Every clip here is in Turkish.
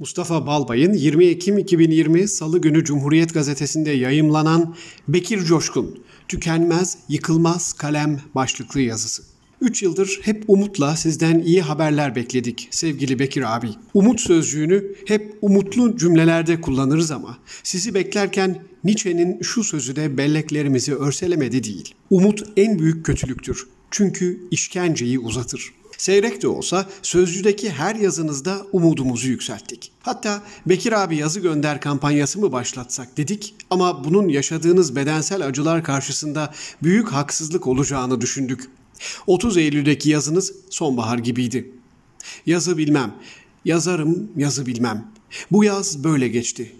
Mustafa Balbay'ın 20 Ekim 2020 Salı günü Cumhuriyet Gazetesi'nde yayımlanan Bekir Coşkun, Tükenmez, Yıkılmaz Kalem başlıklı yazısı. 3 yıldır hep umutla sizden iyi haberler bekledik sevgili Bekir abi. Umut sözcüğünü hep umutlu cümlelerde kullanırız ama sizi beklerken Nietzsche'nin şu sözü de belleklerimizi örselemedi değil. Umut en büyük kötülüktür. Çünkü işkenceyi uzatır. Seyrek de olsa sözcüdeki her yazınızda umudumuzu yükselttik. Hatta Bekir abi yazı gönder kampanyası mı başlatsak dedik ama bunun yaşadığınız bedensel acılar karşısında büyük haksızlık olacağını düşündük. 30 Eylül'deki yazınız sonbahar gibiydi. Yazı bilmem, yazarım yazı bilmem. Bu yaz böyle geçti.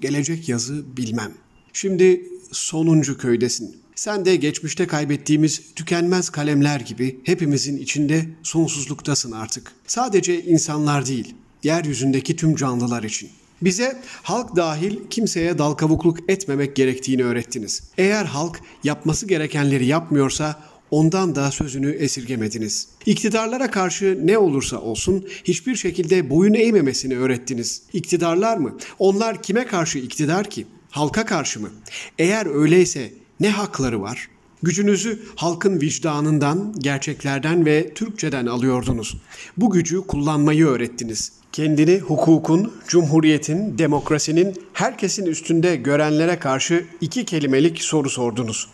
Gelecek yazı bilmem. Şimdi sonuncu köydesin.'' Sen de geçmişte kaybettiğimiz tükenmez kalemler gibi hepimizin içinde sonsuzluktasın artık. Sadece insanlar değil, yeryüzündeki tüm canlılar için. Bize halk dahil kimseye dal kavukluk etmemek gerektiğini öğrettiniz. Eğer halk yapması gerekenleri yapmıyorsa ondan da sözünü esirgemediniz. İktidarlara karşı ne olursa olsun hiçbir şekilde boyun eğmemesini öğrettiniz. İktidarlar mı? Onlar kime karşı iktidar ki? Halka karşı mı? Eğer öyleyse ne hakları var? Gücünüzü halkın vicdanından, gerçeklerden ve Türkçeden alıyordunuz. Bu gücü kullanmayı öğrettiniz. Kendini hukukun, cumhuriyetin, demokrasinin herkesin üstünde görenlere karşı iki kelimelik soru sordunuz.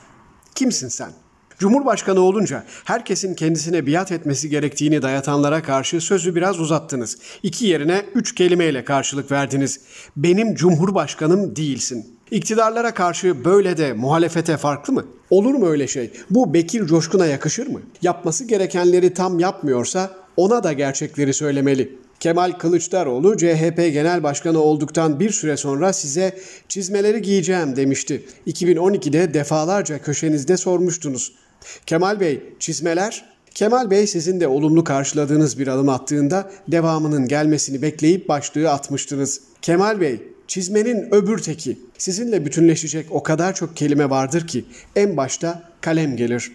Kimsin sen? Cumhurbaşkanı olunca herkesin kendisine biat etmesi gerektiğini dayatanlara karşı sözü biraz uzattınız. İki yerine üç kelimeyle karşılık verdiniz. Benim cumhurbaşkanım değilsin.'' İktidarlara karşı böyle de muhalefete farklı mı? Olur mu öyle şey? Bu Bekir Coşkun'a yakışır mı? Yapması gerekenleri tam yapmıyorsa ona da gerçekleri söylemeli. Kemal Kılıçdaroğlu CHP Genel Başkanı olduktan bir süre sonra size çizmeleri giyeceğim demişti. 2012'de defalarca köşenizde sormuştunuz. Kemal Bey çizmeler Kemal Bey sizin de olumlu karşıladığınız bir adım attığında devamının gelmesini bekleyip başlığı atmıştınız. Kemal Bey Çizmenin öbür teki. Sizinle bütünleşecek o kadar çok kelime vardır ki en başta kalem gelir.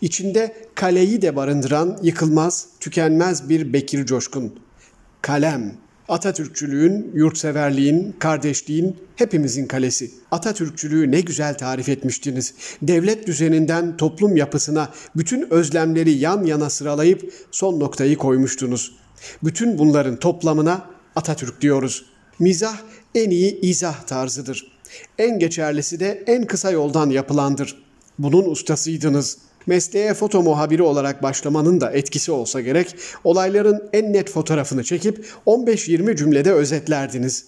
İçinde kaleyi de barındıran yıkılmaz, tükenmez bir Bekir Coşkun. Kalem, Atatürkçülüğün, yurtseverliğin, kardeşliğin hepimizin kalesi. Atatürkçülüğü ne güzel tarif etmiştiniz. Devlet düzeninden toplum yapısına bütün özlemleri yan yana sıralayıp son noktayı koymuştunuz. Bütün bunların toplamına Atatürk diyoruz. Mizah en iyi izah tarzıdır. En geçerlisi de en kısa yoldan yapılandır. Bunun ustasıydınız. Mesleğe foto muhabiri olarak başlamanın da etkisi olsa gerek, olayların en net fotoğrafını çekip 15-20 cümlede özetlerdiniz.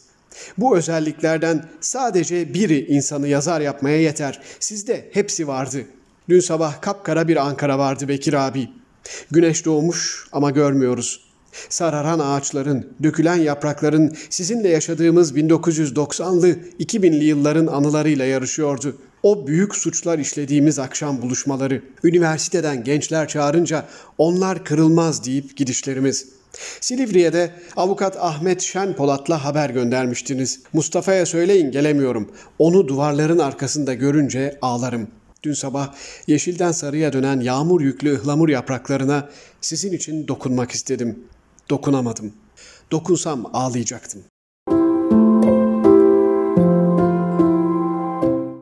Bu özelliklerden sadece biri insanı yazar yapmaya yeter. Sizde hepsi vardı. Dün sabah kapkara bir Ankara vardı Bekir abi. Güneş doğmuş ama görmüyoruz. Sararan ağaçların, dökülen yaprakların sizinle yaşadığımız 1990'lı, 2000'li yılların anılarıyla yarışıyordu. O büyük suçlar işlediğimiz akşam buluşmaları, üniversiteden gençler çağırınca onlar kırılmaz deyip gidişlerimiz. Silivri'ye de avukat Ahmet Şen Polat'la haber göndermiştiniz. Mustafa'ya söyleyin gelemiyorum. Onu duvarların arkasında görünce ağlarım. Dün sabah yeşilden sarıya dönen yağmur yüklü ıhlamur yapraklarına sizin için dokunmak istedim. Dokunamadım. Dokunsam ağlayacaktım.